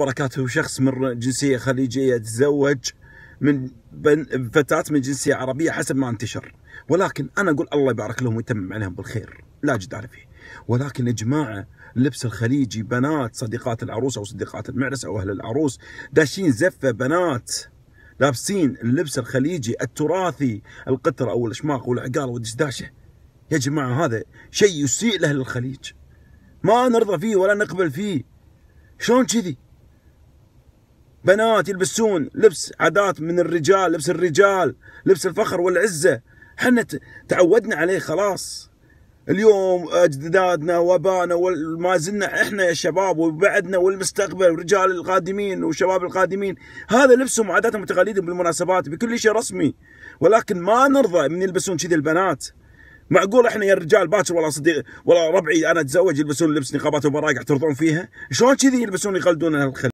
بركاته شخص من جنسية خليجية تزوج من فتاة من جنسية عربية حسب ما انتشر ولكن أنا أقول الله يبارك لهم ويتمم عليهم بالخير لا جدال فيه ولكن يا جماعة اللبس الخليجي بنات صديقات العروس أو صديقات المعرس أو أهل العروس داشين زفة بنات لابسين اللبس الخليجي التراثي القطر أو الأشماق والعقال والدشداشة يا جماعة هذا شيء يسيء لأهل الخليج ما نرضى فيه ولا نقبل فيه شلون كذي بنات يلبسون لبس عادات من الرجال لبس الرجال لبس الفخر والعزة حنا تعودنا عليه خلاص اليوم أجدادنا وأبانا وما زلنا إحنا يا شباب وبعدنا والمستقبل ورجال القادمين وشباب القادمين هذا لبسهم وعاداتهم وتقاليدهم بالمناسبات بكل شيء رسمي ولكن ما نرضى من يلبسون كذي البنات معقول احنا يا الرجال باكر والله صديق والله ربعي انا اتزوج يلبسون لبس نقابات وبراقع ترضون فيها شلون كذي يلبسون يقلدون الخل